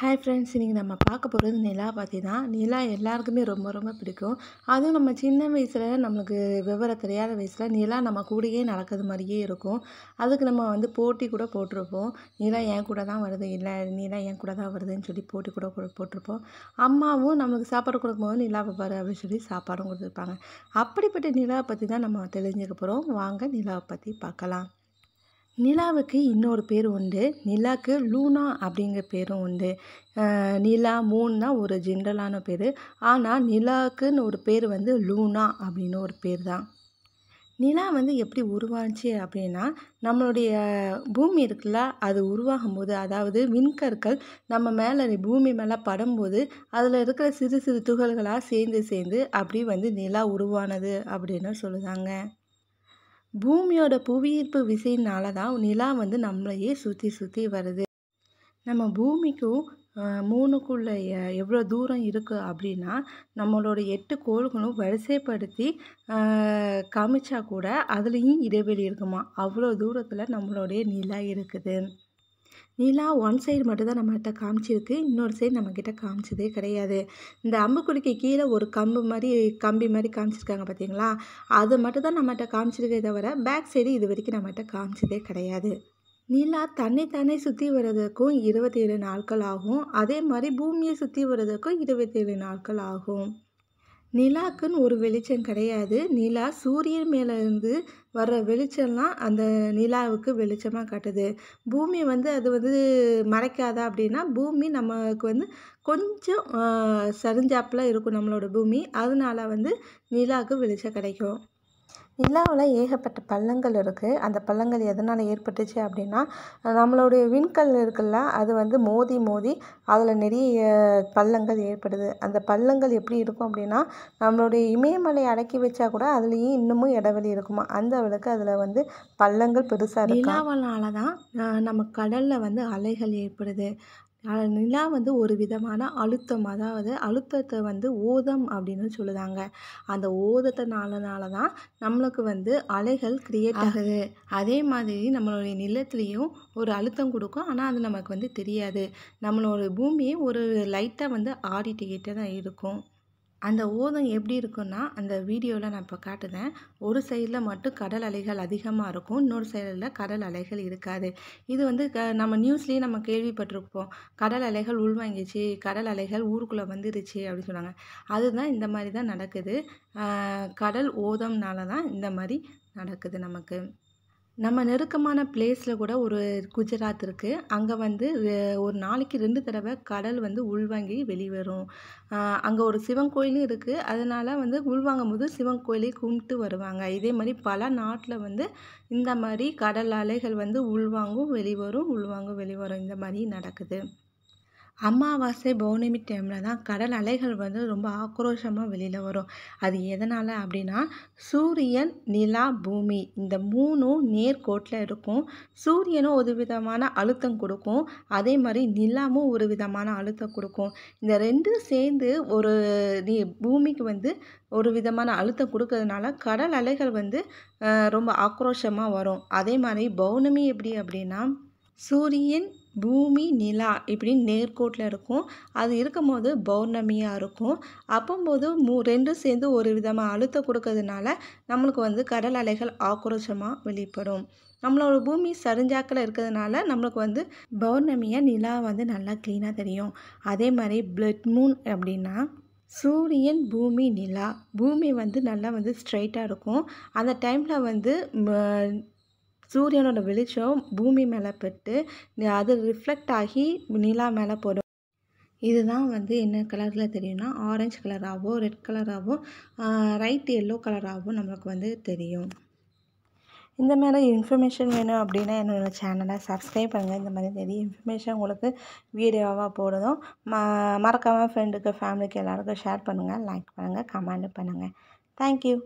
hi friends இன்றைக்கி நம்ம பார்க்க போகிறது நிலா பற்றி தான் நிலா எல்லாருக்குமே ரொம்ப ரொம்ப பிடிக்கும் அதுவும் நம்ம சின்ன வயசில் நம்மளுக்கு விவரம் தெரியாத வயசில் நிலா நம்ம கூடயே நடக்கிறது மாதிரியே இருக்கும் அதுக்கு நம்ம வந்து போட்டி கூட போட்டிருப்போம் நிலா என் கூட தான் வருது இல்லை நிலா என் கூட தான் வருதுன்னு சொல்லி போட்டி கூட போட்டிருப்போம் அம்மாவும் நம்மளுக்கு சாப்பாடு கொடுக்கும்போது நிலா பாரு அப்படின்னு சொல்லி சாப்பாடும் கொடுத்துருப்பாங்க அப்படிப்பட்ட நிலாவை பற்றி தான் நம்ம தெரிஞ்சுக்க போகிறோம் வாங்க நிலாவை பற்றி பார்க்கலாம் நிலாவுக்கு இன்னொரு பேர் உண்டு நிலாவுக்கு லூனா அப்படிங்கிற பேரும் உண்டு நிலா மூன் தான் ஒரு ஜென்ரலான பேர் ஆனால் நிலாவுக்குன்னு ஒரு பேர் வந்து லூனா அப்படின்னு ஒரு பேர் தான் நிலா வந்து எப்படி உருவாச்சு அப்படின்னா நம்மளுடைய பூமி இருக்குல்ல அது உருவாகும் போது அதாவது விண்கற்கள் நம்ம மேலே பூமி மேலே படும்போது அதில் இருக்கிற சிறு சிறு துகள்களாக சேர்ந்து சேர்ந்து அப்படி வந்து நிலா உருவானது அப்படின்னு சொல்லுதாங்க பூமியோட புவியீர்ப்பு விசையினால தான் நிலா வந்து நம்மளையே சுற்றி சுற்றி வருது நம்ம பூமிக்கும் மூணுக்குள்ள எவ்வளோ தூரம் இருக்குது அப்படின்னா நம்மளோட எட்டு கோள்களும் வரிசைப்படுத்தி காமிச்சா கூட அதுலேயும் இடைவெளி இருக்குமா அவ்வளோ தூரத்தில் நம்மளுடைய நிலா இருக்குது நிலா ஒன் சைடு மட்டும்தான் நம்மகிட்ட காமிச்சிருக்கு இன்னொரு சைடு நம்மக்கிட்ட காமிச்சதே கிடையாது இந்த அம்புக்குடிக்கு கீழே ஒரு கம்பு மாதிரி கம்பி மாதிரி காமிச்சிருக்காங்க பார்த்தீங்களா அது மட்டும் தான் நம்மகிட்ட காமிச்சிருக்கே தவிர பேக் சைடு இது வரைக்கும் நம்மகிட்ட காமிச்சதே கிடையாது நிலா தண்ணி தண்ணி சுற்றி வர்றதுக்கும் இருபத்தேழு நாட்கள் ஆகும் அதே மாதிரி பூமியை சுற்றி வர்றதுக்கும் இருபத்தேழு நாட்கள் ஆகும் நிலாக்குன்னு ஒரு வெளிச்சம் கிடையாது நிலா சூரியன் மேலேருந்து வர்ற வெளிச்சம்லாம் அந்த நிலாவுக்கு வெளிச்சமாக காட்டுது பூமி வந்து அது வந்து மறைக்காதா அப்படின்னா பூமி நமக்கு வந்து கொஞ்சம் சரிஞ்சாப்பில் இருக்கும் நம்மளோட பூமி அதனால வந்து நிலாவுக்கு வெளிச்சம் கிடைக்கும் நிலாவில் ஏகப்பட்ட பள்ளங்கள் இருக்குது அந்த பள்ளங்கள் எதனால் ஏற்பட்டுச்சு அப்படின்னா நம்மளுடைய விண்கல் இருக்குல்ல அது வந்து மோதி மோதி அதில் நிறைய பள்ளங்கள் ஏற்படுது அந்த பள்ளங்கள் எப்படி இருக்கும் அப்படின்னா நம்மளுடைய இமயமலை அடக்கி வச்சா கூட அதுலேயும் இன்னமும் இடைவெளி இருக்குமா அந்த அளவுக்கு அதில் வந்து பள்ளங்கள் பெருசாக இருக்கும் நிலாவனால தான் நம்ம கடலில் வந்து அலைகள் ஏற்படுது நிலா வந்து ஒரு விதமான அழுத்தம் அதாவது அழுத்தத்தை வந்து ஓதம் அப்படின்னு சொல்லுதாங்க அந்த ஓதத்தினாலனால தான் நம்மளுக்கு வந்து அலைகள் கிரியேட் ஆகுது அதே மாதிரி நம்மளுடைய நிலத்துலேயும் ஒரு அழுத்தம் கொடுக்கும் ஆனால் அது நமக்கு வந்து தெரியாது நம்மளோட பூமியை ஒரு லைட்டாக வந்து ஆடிட்டுக்கிட்டே தான் இருக்கும் அந்த ஓதம் எப்படி இருக்குன்னா அந்த வீடியோவில் நான் இப்போ காட்டுதேன் ஒரு சைடில் மட்டும் கடல் அலைகள் அதிகமாக இருக்கும் இன்னொரு சைடில் கடல் அலைகள் இருக்காது இது வந்து க நம்ம நியூஸ்லேயே நம்ம கேள்விப்பட்டிருப்போம் கடல் அலைகள் உள்வாங்கிச்சு கடல் அலைகள் ஊருக்குள்ளே வந்துருச்சு அப்படின்னு சொன்னாங்க அதுதான் இந்த மாதிரி தான் நடக்குது கடல் ஓதம்னால தான் இந்த மாதிரி நடக்குது நமக்கு நம்ம நெருக்கமான பிளேஸில் கூட ஒரு குஜராத் இருக்குது அங்கே வந்து ஒரு நாளைக்கு ரெண்டு தடவை கடல் வந்து உள்வாங்கி வெளிவரும் அங்கே ஒரு சிவன் கோயிலும் இருக்குது அதனால் வந்து உள்வாங்கும் போது சிவன் கோயிலே கும்பிட்டு வருவாங்க இதே மாதிரி பல நாட்டில் வந்து இந்த மாதிரி கடல் அலைகள் வந்து உள்வாங்கும் வெளிவரும் உள்வாங்கும் வெளிவரும் இந்த மாதிரி நடக்குது அமாவாசை பௌர்ணமி டைமில் தான் கடல் அலைகள் வந்து ரொம்ப ஆக்ரோஷமாக வெளியில் வரும் அது எதனால் அப்படின்னா சூரியன் நிலா பூமி இந்த மூணும் நேர்கோட்டில் இருக்கும் சூரியனும் ஒரு விதமான அழுத்தம் கொடுக்கும் அதே மாதிரி நிலாவும் ஒரு விதமான அழுத்தம் கொடுக்கும் இந்த ரெண்டும் சேர்ந்து ஒரு பூமிக்கு வந்து ஒரு விதமான அழுத்தம் கொடுக்கறதுனால கடல் அலைகள் வந்து ரொம்ப ஆக்ரோஷமாக வரும் அதே மாதிரி பௌர்ணமி எப்படி அப்படின்னா சூரியன் பூமி நிலா இப்படின்னு நேர்கோட்டில் இருக்கும் அது இருக்கும்போது பௌர்ணமியாக இருக்கும் அப்போம்போது மூ ரெண்டும் சேர்ந்து ஒரு விதமாக அழுத்தம் கொடுக்கறதுனால நம்மளுக்கு வந்து கடல் அலைகள் ஆக்ரோஷமாக வெளிப்படும் நம்மளோட பூமி சரிஞ்சாக்கில் இருக்கிறதுனால நம்மளுக்கு வந்து பௌர்ணமியாக நிலா வந்து நல்லா க்ளீனாக தெரியும் அதே மாதிரி பிளட் மூன் அப்படின்னா சூரியன் பூமி நிலா பூமி வந்து நல்லா வந்து ஸ்ட்ரைட்டாக இருக்கும் அந்த டைமில் வந்து சூரியனோட வெளிச்சம் பூமி மேலே பெற்று அது ரிஃப்ளெக்ட் ஆகி நிலா மேலே போடும் இதுதான் வந்து என்ன கலரில் தெரியும்னா ஆரஞ்சு கலராகவோ ரெட் கலராகவோ ரைட் எல்லோ கலராகவோ நம்மளுக்கு வந்து தெரியும் இந்த மாதிரி இன்ஃபர்மேஷன் வேணும் அப்படின்னா என்னோடய சேனலை சப்ஸ்கிரைப் பண்ணுங்கள் இந்த மாதிரி நிறைய இன்ஃபர்மேஷன் உங்களுக்கு வீடியோவாக போடுதும் ம மறக்காமல் ஃப்ரெண்டுக்கு ஃபேமிலிக்கு எல்லாருக்கும் ஷேர் பண்ணுங்கள் லைக் பண்ணுங்கள் கமெண்ட் பண்ணுங்கள் தேங்க்யூ